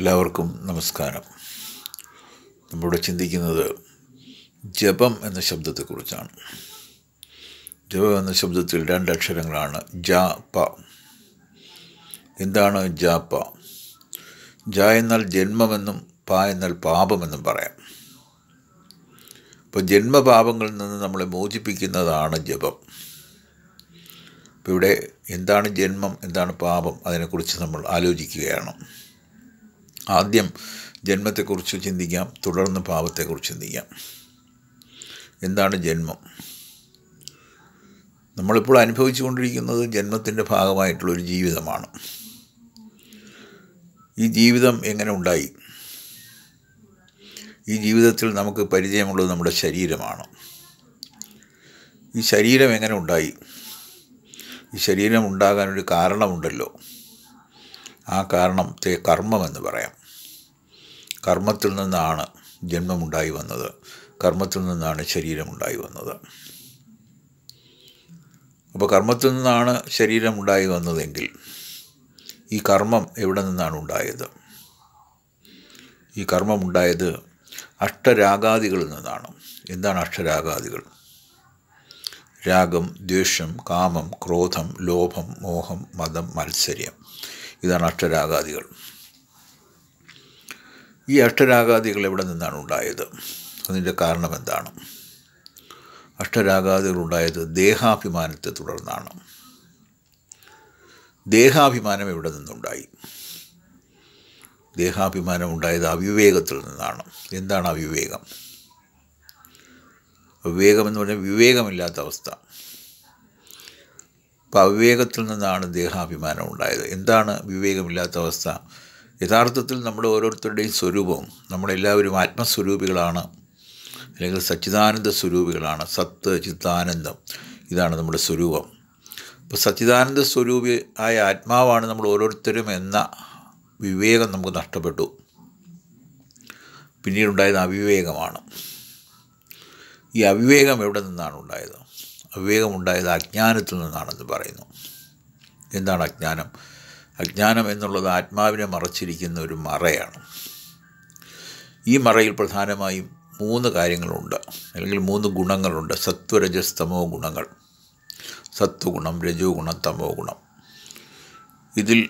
എല്ലാവർക്കും നമസ്കാരം നമ്മളിവിടെ ചിന്തിക്കുന്നത് ജപം എന്ന ശബ്ദത്തെക്കുറിച്ചാണ് ജപം എന്ന ശബ്ദത്തിൽ രണ്ട് അക്ഷരങ്ങളാണ് ജ പ എന്താണ് ജ പ ജ എന്നാൽ ജന്മമെന്നും പ എന്നാൽ പാപമെന്നും പറയാം അപ്പോൾ ജന്മപാപങ്ങളിൽ നിന്ന് നമ്മളെ മോചിപ്പിക്കുന്നതാണ് ജപം അപ്പോൾ ഇവിടെ എന്താണ് ജന്മം എന്താണ് പാപം അതിനെക്കുറിച്ച് നമ്മൾ ആലോചിക്കുകയാണ് ആദ്യം ജന്മത്തെക്കുറിച്ച് ചിന്തിക്കാം തുടർന്ന് പാപത്തെക്കുറിച്ച് ചിന്തിക്കാം എന്താണ് ജന്മം നമ്മളിപ്പോൾ അനുഭവിച്ചു കൊണ്ടിരിക്കുന്നത് ജന്മത്തിൻ്റെ ഭാഗമായിട്ടുള്ളൊരു ജീവിതമാണ് ഈ ജീവിതം എങ്ങനെ ഉണ്ടായി ഈ ജീവിതത്തിൽ നമുക്ക് പരിചയമുള്ളത് നമ്മുടെ ശരീരമാണ് ഈ ശരീരം എങ്ങനെ ഉണ്ടായി ഈ ശരീരം ഉണ്ടാകാനൊരു കാരണമുണ്ടല്ലോ ആ കാരണത്തെ എന്ന് പറയാം കർമ്മത്തിൽ നിന്നാണ് ജന്മമുണ്ടായി വന്നത് കർമ്മത്തിൽ നിന്നാണ് ശരീരമുണ്ടായി വന്നത് അപ്പോൾ കർമ്മത്തിൽ നിന്നാണ് ശരീരമുണ്ടായി വന്നതെങ്കിൽ ഈ കർമ്മം എവിടെ നിന്നാണ് ഉണ്ടായത് ഈ കർമ്മമുണ്ടായത് അഷ്ടരാഗാദികളിൽ നിന്നാണ് എന്താണ് അഷ്ടരാഗാദികൾ രാഗം ദ്വേഷം കാമം ക്രോധം ലോഭം മോഹം മതം മത്സര്യം ഇതാണ് അഷ്ടരാഗാദികൾ ഈ അഷ്ടരാഗാദികൾ എവിടെ നിന്നാണ് ഉണ്ടായത് അതിൻ്റെ കാരണം എന്താണ് അഷ്ടരാഗാദികൾ ഉണ്ടായത് ദേഹാഭിമാനത്തെ തുടർന്നാണ് ദേഹാഭിമാനം എവിടെ നിന്നുണ്ടായി ദേഹാഭിമാനം ഉണ്ടായത് അവിവേകത്തിൽ നിന്നാണ് എന്താണ് അവിവേകം വിവേകം എന്ന് പറഞ്ഞാൽ വിവേകമില്ലാത്ത അവസ്ഥ അപ്പോൾ അവിവേകത്തിൽ നിന്നാണ് ദേഹാഭിമാനം ഉണ്ടായത് എന്താണ് വിവേകമില്ലാത്ത അവസ്ഥ യഥാർത്ഥത്തിൽ നമ്മുടെ ഓരോരുത്തരുടെയും സ്വരൂപം നമ്മളെല്ലാവരും ആത്മസ്വരൂപികളാണ് അല്ലെങ്കിൽ സച്ചിദാനന്ദ സ്വരൂപികളാണ് സത്ത് ചിത്താനന്ദം ഇതാണ് നമ്മുടെ സ്വരൂപം അപ്പോൾ സച്ചിദാനന്ദ സ്വരൂപി ആയ ആത്മാവാണ് നമ്മൾ ഓരോരുത്തരും എന്ന വിവേകം നമുക്ക് നഷ്ടപ്പെട്ടു പിന്നീടുണ്ടായത് അവിവേകമാണ് ഈ അവിവേകം എവിടെ നിന്നാണ് ഉണ്ടായത് വിവേകമുണ്ടായത് അജ്ഞാനത്തിൽ നിന്നാണെന്ന് പറയുന്നു എന്താണ് അജ്ഞാനം അജ്ഞാനം എന്നുള്ളത് ആത്മാവിനെ മറച്ചിരിക്കുന്ന ഒരു മറയാണ് ഈ മറയിൽ പ്രധാനമായും മൂന്ന് കാര്യങ്ങളുണ്ട് അല്ലെങ്കിൽ മൂന്ന് ഗുണങ്ങളുണ്ട് സത്വരജസ്തമോ ഗുണങ്ങൾ സത്വഗുണം രജോ ഗുണം തമോ ഗുണം ഇതിൽ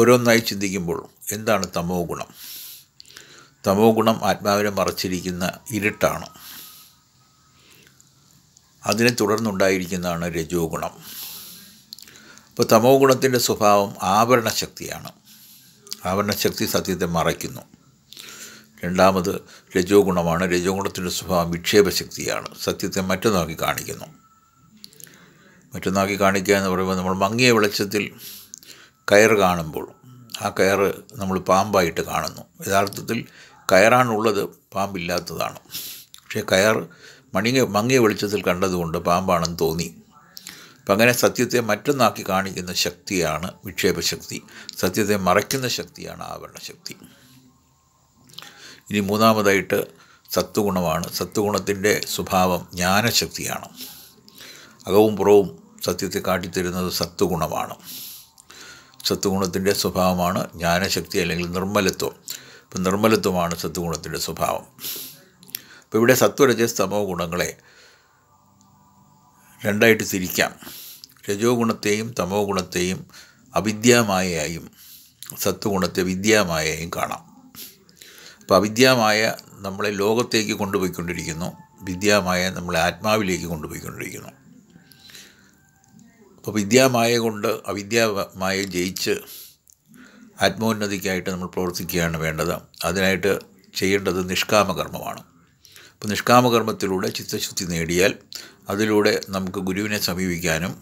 ഓരോന്നായി ചിന്തിക്കുമ്പോൾ എന്താണ് തമോ ഗുണം തമോ ഗുണം ആത്മാവിനെ മറച്ചിരിക്കുന്ന ഇരുട്ടാണ് അതിനെ തുടർന്നുണ്ടായിരിക്കുന്നതാണ് രജോ ഗുണം ഇപ്പോൾ തമോ ഗുണത്തിൻ്റെ സ്വഭാവം ആവരണശക്തിയാണ് ആവരണശക്തി സത്യത്തെ മറയ്ക്കുന്നു രണ്ടാമത് രജോ ഗുണമാണ് രജോ ഗുണത്തിൻ്റെ സ്വഭാവം വിക്ഷേപശക്തിയാണ് സത്യത്തെ മറ്റൊന്നാക്കി കാണിക്കുന്നു മറ്റൊന്നാക്കി കാണിക്കുക എന്ന് പറയുമ്പോൾ നമ്മൾ മങ്ങിയ വെളിച്ചത്തിൽ കയർ കാണുമ്പോൾ ആ കയർ നമ്മൾ പാമ്പായിട്ട് കാണുന്നു യഥാർത്ഥത്തിൽ കയറാണുള്ളത് പാമ്പില്ലാത്തതാണ് പക്ഷേ കയർ മണിങ്ങ മങ്ങിയ വെളിച്ചത്തിൽ കണ്ടതുകൊണ്ട് പാമ്പാണെന്ന് തോന്നി അപ്പം അങ്ങനെ സത്യത്തെ മറ്റൊന്നാക്കി കാണിക്കുന്ന ശക്തിയാണ് വിക്ഷേപശക്തി സത്യത്തെ മറയ്ക്കുന്ന ശക്തിയാണ് ആവരണശക്തി ഇനി മൂന്നാമതായിട്ട് സത്വഗുണമാണ് സത്വഗുണത്തിൻ്റെ സ്വഭാവം ജ്ഞാനശക്തിയാണ് അകവും പുറവും സത്യത്തെ കാട്ടിത്തരുന്നത് സത്വഗുണമാണ് സത്വഗുണത്തിൻ്റെ സ്വഭാവമാണ് ജ്ഞാനശക്തി അല്ലെങ്കിൽ നിർമ്മലത്വം ഇപ്പം നിർമ്മലത്വമാണ് സത്വഗുണത്തിൻ്റെ സ്വഭാവം അപ്പോൾ ഇവിടെ സ്തമോ ഗുണങ്ങളെ രണ്ടായിട്ട് തിരിക്കാം രജോ ഗുണത്തെയും തമോ ഗുണത്തെയും അവിദ്യാമായയായും സത്വഗുണത്തെ വിദ്യാമായയായും കാണാം അപ്പോൾ അവിദ്യാമായ നമ്മളെ ലോകത്തേക്ക് കൊണ്ടുപോയിക്കൊണ്ടിരിക്കുന്നു വിദ്യാമായ നമ്മളെ ആത്മാവിലേക്ക് കൊണ്ടുപോയിക്കൊണ്ടിരിക്കുന്നു അപ്പോൾ വിദ്യാമായ കൊണ്ട് അവിദ്യാമായ ജയിച്ച് ആത്മോന്നതിക്കായിട്ട് നമ്മൾ പ്രവർത്തിക്കുകയാണ് വേണ്ടത് അതിനായിട്ട് ചെയ്യേണ്ടത് നിഷ്കാമകർമ്മമാണ് അപ്പോൾ നിഷ്കാമകർമ്മത്തിലൂടെ ചിത്തശുദ്ധി നേടിയാൽ അതിലൂടെ നമുക്ക് ഗുരുവിനെ സമീപിക്കാനും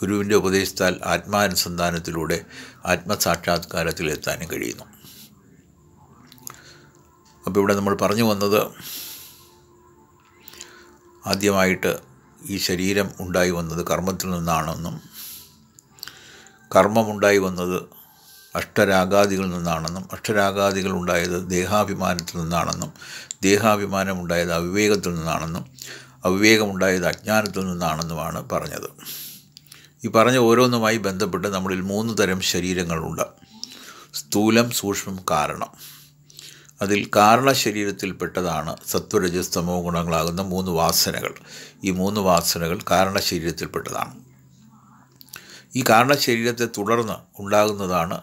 ഗുരുവിൻ്റെ ഉപദേശത്താൽ ആത്മാനുസന്ധാനത്തിലൂടെ ആത്മസാക്ഷാത്കാരത്തിലെത്താനും കഴിയുന്നു അപ്പോൾ ഇവിടെ നമ്മൾ പറഞ്ഞു വന്നത് ആദ്യമായിട്ട് ഈ ശരീരം ഉണ്ടായി വന്നത് കർമ്മത്തിൽ നിന്നാണെന്നും കർമ്മമുണ്ടായി വന്നത് അഷ്ടരാഗാദികളിൽ നിന്നാണെന്നും അഷ്ടരാഗാദികൾ ഉണ്ടായത് ദേഹാഭിമാനത്തിൽ നിന്നാണെന്നും ദേഹാഭിമാനം ഉണ്ടായത് അവിവേകത്തിൽ നിന്നാണെന്നും അവിവേകമുണ്ടായത് അജ്ഞാനത്തിൽ നിന്നാണെന്നുമാണ് പറഞ്ഞത് ഈ പറഞ്ഞ ഓരോന്നുമായി ബന്ധപ്പെട്ട് നമ്മളിൽ മൂന്ന് തരം ശരീരങ്ങളുണ്ട് സ്ഥൂലം സൂക്ഷ്മം കാരണം അതിൽ കാരണ ശരീരത്തിൽപ്പെട്ടതാണ് സത്വരജസ്തമോ ഗുണങ്ങളാകുന്ന മൂന്ന് വാസനകൾ ഈ മൂന്ന് വാസനകൾ കാരണ ശരീരത്തിൽപ്പെട്ടതാണ് ഈ കാരണ ശരീരത്തെ തുടർന്ന് ഉണ്ടാകുന്നതാണ്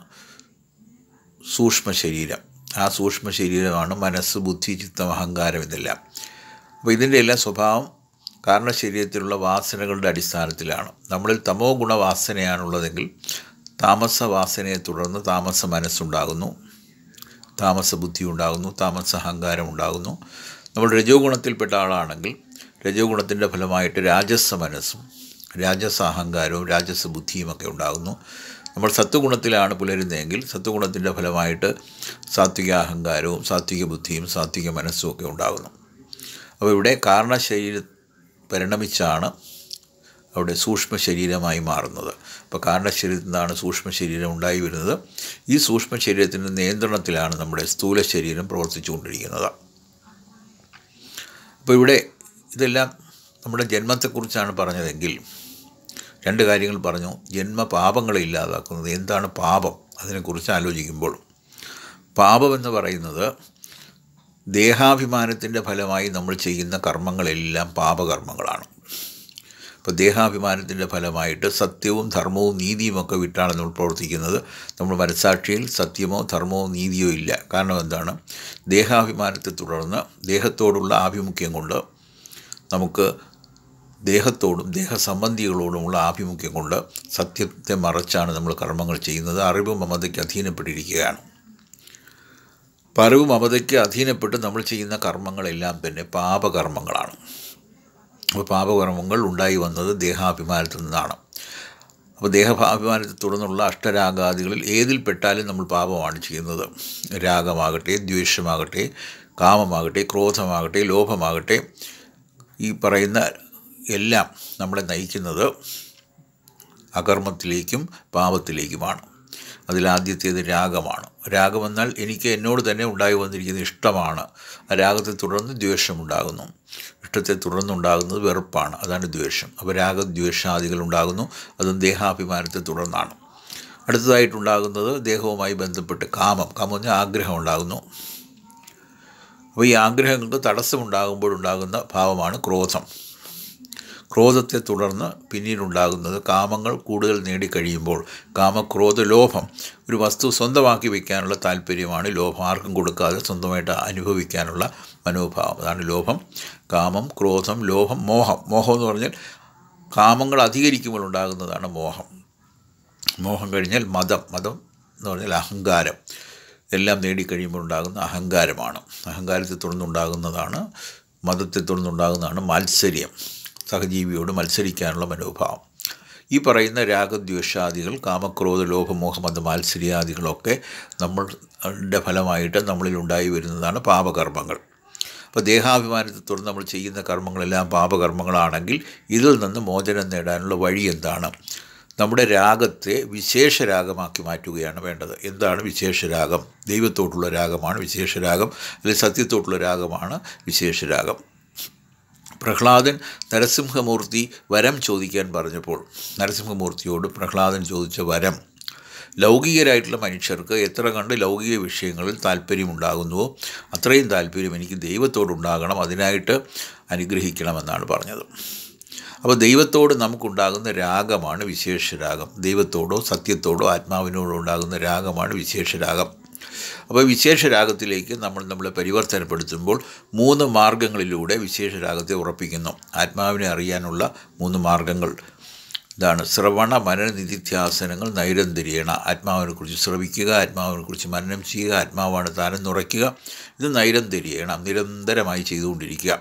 സൂക്ഷ്മ ശരീരം ആ സൂക്ഷ്മ ശരീരമാണ് മനസ്സ് ബുദ്ധി ചിത്തം അഹങ്കാരം ഇതെല്ലാം അപ്പോൾ ഇതിൻ്റെ എല്ലാം സ്വഭാവം കാരണശരീരത്തിലുള്ള വാസനകളുടെ അടിസ്ഥാനത്തിലാണ് നമ്മളിൽ തമോ ഗുണവാസനയാണുള്ളതെങ്കിൽ താമസ വാസനയെ തുടർന്ന് താമസ മനസ്സുണ്ടാകുന്നു താമസ ബുദ്ധി ഉണ്ടാകുന്നു താമസ അഹങ്കാരം ഉണ്ടാകുന്നു നമ്മൾ രജോ ഗുണത്തിൽപ്പെട്ട ആളാണെങ്കിൽ രജോ ഗുണത്തിൻ്റെ ഫലമായിട്ട് രാജസ മനസ്സും രാജസ അഹങ്കാരവും രാജസ ബുദ്ധിയുമൊക്കെ ഉണ്ടാകുന്നു നമ്മൾ സത്വഗുണത്തിലാണ് പുലരുന്നതെങ്കിൽ സത്വഗുണത്തിൻ്റെ ഫലമായിട്ട് സാത്വിക അഹങ്കാരവും സാത്വിക ബുദ്ധിയും സാത്വിക മനസ്സും ഒക്കെ ഉണ്ടാകുന്നു അപ്പോൾ ഇവിടെ കാരണശരീര പരിണമിച്ചാണ് അവിടെ സൂക്ഷ്മ ശരീരമായി മാറുന്നത് അപ്പോൾ കാരണശരീരത്തിൽ നിന്നാണ് സൂക്ഷ്മ ശരീരം ഉണ്ടായി വരുന്നത് ഈ സൂക്ഷ്മ ശരീരത്തിൻ്റെ നിയന്ത്രണത്തിലാണ് നമ്മുടെ സ്ഥൂല ശരീരം പ്രവർത്തിച്ചുകൊണ്ടിരിക്കുന്നത് അപ്പോൾ ഇവിടെ ഇതെല്ലാം നമ്മുടെ ജന്മത്തെക്കുറിച്ചാണ് പറഞ്ഞതെങ്കിൽ രണ്ട് കാര്യങ്ങൾ പറഞ്ഞു ജന്മപാപങ്ങളെ ഇല്ലാതാക്കുന്നത് എന്താണ് പാപം അതിനെക്കുറിച്ച് ആലോചിക്കുമ്പോൾ പാപം എന്ന് പറയുന്നത് ദേഹാഭിമാനത്തിൻ്റെ ഫലമായി നമ്മൾ ചെയ്യുന്ന കർമ്മങ്ങളെല്ലാം പാപകർമ്മങ്ങളാണ് അപ്പോൾ ദേഹാഭിമാനത്തിൻ്റെ ഫലമായിട്ട് സത്യവും ധർമ്മവും നീതിയും ഒക്കെ വിട്ടാണ് നമ്മൾ പ്രവർത്തിക്കുന്നത് നമ്മൾ മനസാക്ഷിയിൽ സത്യമോ ധർമ്മമോ നീതിയോ ഇല്ല കാരണം എന്താണ് ദേഹാഭിമാനത്തെ തുടർന്ന് ദേഹത്തോടുള്ള ആഭിമുഖ്യം കൊണ്ട് നമുക്ക് ദേഹത്തോടും ദേഹസംബന്ധികളോടുമുള്ള ആഭിമുഖ്യം കൊണ്ട് സത്യത്തെ മറച്ചാണ് നമ്മൾ കർമ്മങ്ങൾ ചെയ്യുന്നത് അറിവും മമതയ്ക്ക് അധീനപ്പെട്ടിരിക്കുകയാണ് പരവും മമതയ്ക്ക് അധീനപ്പെട്ട് നമ്മൾ ചെയ്യുന്ന കർമ്മങ്ങളെല്ലാം തന്നെ പാപകർമ്മങ്ങളാണ് അപ്പോൾ പാപകർമ്മങ്ങൾ ഉണ്ടായി വന്നത് ദേഹാഭിമാനത്തിൽ നിന്നാണ് അപ്പോൾ ദേഹാഭിമാനത്തെ തുടർന്നുള്ള അഷ്ടരാഗാദികളിൽ ഏതിൽപ്പെട്ടാലും നമ്മൾ പാപമാണ് ചെയ്യുന്നത് രാഗമാകട്ടെ ദ്വേഷമാകട്ടെ കാമമാകട്ടെ ക്രോധമാകട്ടെ ലോഭമാകട്ടെ ഈ പറയുന്ന എല്ലാം നമ്മളെ നയിക്കുന്നത് അകർമ്മത്തിലേക്കും പാപത്തിലേക്കുമാണ് അതിലാദ്യത്തേത് രാഗമാണ് രാഗമെന്നാൽ എനിക്ക് എന്നോട് തന്നെ ഉണ്ടായി വന്നിരിക്കുന്ന ഇഷ്ടമാണ് ആ രാഗത്തെ തുടർന്ന് ദ്വേഷമുണ്ടാകുന്നു ഇഷ്ടത്തെ തുടർന്നുണ്ടാകുന്നത് വെറുപ്പാണ് അതാണ് ദ്വേഷം അപ്പോൾ രാഗദ്വേഷാദികൾ ഉണ്ടാകുന്നു അതും ദേഹാഭിമാനത്തെ തുടർന്നാണ് അടുത്തതായിട്ടുണ്ടാകുന്നത് ദേഹവുമായി ബന്ധപ്പെട്ട് കാമം കാമം പറഞ്ഞാൽ ആഗ്രഹം ഉണ്ടാകുന്നു അപ്പോൾ ഈ ആഗ്രഹങ്ങൾക്ക് തടസ്സമുണ്ടാകുമ്പോഴുണ്ടാകുന്ന ഭാവമാണ് ക്രോധം ക്രോധത്തെ തുടർന്ന് പിന്നീടുണ്ടാകുന്നത് കാമങ്ങൾ കൂടുതൽ നേടിക്കഴിയുമ്പോൾ കാമക്രോധ ലോഭം ഒരു വസ്തു സ്വന്തമാക്കി വയ്ക്കാനുള്ള താല്പര്യമാണ് ലോഭം ആർക്കും കൊടുക്കാതെ സ്വന്തമായിട്ട് അനുഭവിക്കാനുള്ള മനോഭാവം അതാണ് ലോഭം കാമം ക്രോധം ലോഭം മോഹം മോഹം എന്ന് പറഞ്ഞാൽ കാമങ്ങൾ അധികരിക്കുമ്പോൾ ഉണ്ടാകുന്നതാണ് മോഹം മോഹം കഴിഞ്ഞാൽ മതം മതം എന്ന് പറഞ്ഞാൽ അഹങ്കാരം എല്ലാം നേടിക്കഴിയുമ്പോൾ ഉണ്ടാകുന്ന അഹങ്കാരമാണ് അഹങ്കാരത്തെ തുടർന്നുണ്ടാകുന്നതാണ് മതത്തെ തുടർന്നുണ്ടാകുന്നതാണ് മാത്സര്യം സഹജീവിയോട് മത്സരിക്കാനുള്ള മനോഭാവം ഈ പറയുന്ന രാഗദ്വേഷാദികൾ കാമക്രോധ ലോഭമോഹമത മാത്സര്യാദികളൊക്കെ നമ്മളുടെ ഫലമായിട്ട് നമ്മളിൽ ഉണ്ടായി വരുന്നതാണ് പാപകർമ്മങ്ങൾ അപ്പോൾ ദേഹാഭിമാനത്തെ തുടർന്ന് നമ്മൾ ചെയ്യുന്ന കർമ്മങ്ങളെല്ലാം പാപകർമ്മങ്ങളാണെങ്കിൽ ഇതിൽ നിന്ന് മോചനം നേടാനുള്ള വഴി എന്താണ് നമ്മുടെ രാഗത്തെ വിശേഷരാഗമാക്കി മാറ്റുകയാണ് വേണ്ടത് എന്താണ് വിശേഷരാഗം ദൈവത്തോട്ടുള്ള രാഗമാണ് വിശേഷരാഗം അല്ലെങ്കിൽ സത്യത്തോട്ടുള്ള രാഗമാണ് വിശേഷരാഗം പ്രഹ്ലാദൻ നരസിംഹമൂർത്തി വരം ചോദിക്കാൻ പറഞ്ഞപ്പോൾ നരസിംഹമൂർത്തിയോട് പ്രഹ്ലാദൻ ചോദിച്ച വരം ലൗകികരായിട്ടുള്ള മനുഷ്യർക്ക് എത്ര കണ്ട് ലൗകിക വിഷയങ്ങളിൽ താല്പര്യമുണ്ടാകുന്നുവോ അത്രയും താല്പര്യം എനിക്ക് ദൈവത്തോടുണ്ടാകണം അതിനായിട്ട് അനുഗ്രഹിക്കണമെന്നാണ് പറഞ്ഞത് അപ്പോൾ ദൈവത്തോട് നമുക്കുണ്ടാകുന്ന രാഗമാണ് വിശേഷരാഗം ദൈവത്തോടോ സത്യത്തോടോ ആത്മാവിനോടോ ഉണ്ടാകുന്ന രാഗമാണ് വിശേഷരാഗം അപ്പോൾ വിശേഷ രാഗത്തിലേക്ക് നമ്മൾ നമ്മളെ പരിവർത്തനപ്പെടുത്തുമ്പോൾ മൂന്ന് മാർഗങ്ങളിലൂടെ വിശേഷ രാഗത്തെ ഉറപ്പിക്കുന്നു ആത്മാവിനെ അറിയാനുള്ള മൂന്ന് മാർഗങ്ങൾ ഇതാണ് ശ്രവണ മനന നിധിധ്യാസനങ്ങൾ ആത്മാവിനെ ആത്മാവിനെക്കുറിച്ച് ശ്രവിക്കുക ആത്മാവിനെക്കുറിച്ച് മനനം ചെയ്യുക ആത്മാവാണ് നുറയ്ക്കുക ഇത് തിരിയണം നിരന്തരമായി ചെയ്തുകൊണ്ടിരിക്കുക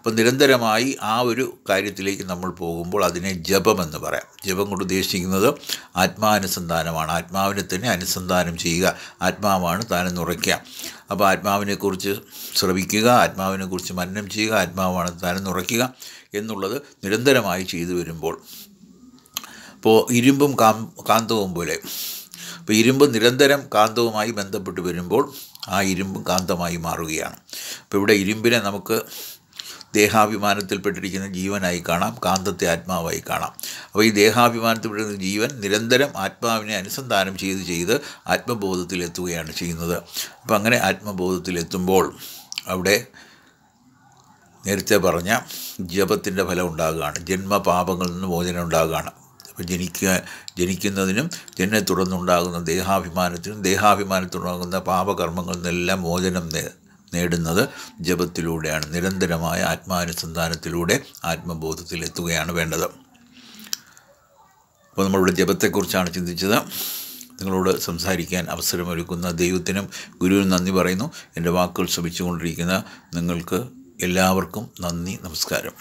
അപ്പോൾ നിരന്തരമായി ആ ഒരു കാര്യത്തിലേക്ക് നമ്മൾ പോകുമ്പോൾ അതിനെ ജപമെന്ന് പറയാം ജപം കൊണ്ട് ഉദ്ദേശിക്കുന്നത് ആത്മാനുസന്ധാനമാണ് ആത്മാവിനെ തന്നെ അനുസന്ധാനം ചെയ്യുക ആത്മാവാണ് ഉറയ്ക്കുക അപ്പോൾ ആത്മാവിനെക്കുറിച്ച് ശ്രവിക്കുക ആത്മാവിനെക്കുറിച്ച് മനനം ചെയ്യുക ആത്മാവാണ് ഉറയ്ക്കുക എന്നുള്ളത് നിരന്തരമായി ചെയ്തു വരുമ്പോൾ ഇപ്പോൾ ഇരുമ്പും കാ കാന്തവും പോലെ അപ്പോൾ ഇരുമ്പ് നിരന്തരം കാന്തവുമായി ബന്ധപ്പെട്ട് വരുമ്പോൾ ആ ഇരുമ്പ് കാന്തമായി മാറുകയാണ് അപ്പോൾ ഇവിടെ ഇരുമ്പിനെ നമുക്ക് ദേഹാഭിമാനത്തിൽപ്പെട്ടിരിക്കുന്ന ജീവനായി കാണാം കാന്തത്തെ ആത്മാവായി കാണാം അപ്പോൾ ഈ ദേഹാഭിമാനത്തിൽപ്പെട്ടിരുന്ന ജീവൻ നിരന്തരം ആത്മാവിനെ അനുസന്ധാനം ചെയ്ത് ചെയ്ത് ആത്മബോധത്തിലെത്തുകയാണ് ചെയ്യുന്നത് അപ്പോൾ അങ്ങനെ ആത്മബോധത്തിലെത്തുമ്പോൾ അവിടെ നേരത്തെ പറഞ്ഞ ജപത്തിൻ്റെ ഫലം ഉണ്ടാകുകയാണ് ജന്മപാപങ്ങളിൽ നിന്ന് മോചനം ഉണ്ടാകുകയാണ് അപ്പോൾ ജനിക്കുക ജനിക്കുന്നതിനും ജനനെ തുടർന്നുണ്ടാകുന്ന ദേഹാഭിമാനത്തിനും ദേഹാഭിമാനത്തിനുണ്ടാകുന്ന പാപകർമ്മങ്ങളിൽ നിന്നെല്ലാം മോചനം നേടുന്നത് ജപത്തിലൂടെയാണ് നിരന്തരമായ ആത്മാനുസന്ധാനത്തിലൂടെ ആത്മബോധത്തിൽ എത്തുകയാണ് വേണ്ടത് അപ്പോൾ നമ്മളുടെ ജപത്തെക്കുറിച്ചാണ് ചിന്തിച്ചത് നിങ്ങളോട് സംസാരിക്കാൻ അവസരമൊരുക്കുന്ന ദൈവത്തിനും ഗുരുവിനും നന്ദി പറയുന്നു എൻ്റെ വാക്കുകൾ ശ്രമിച്ചുകൊണ്ടിരിക്കുന്ന നിങ്ങൾക്ക് എല്ലാവർക്കും നന്ദി നമസ്കാരം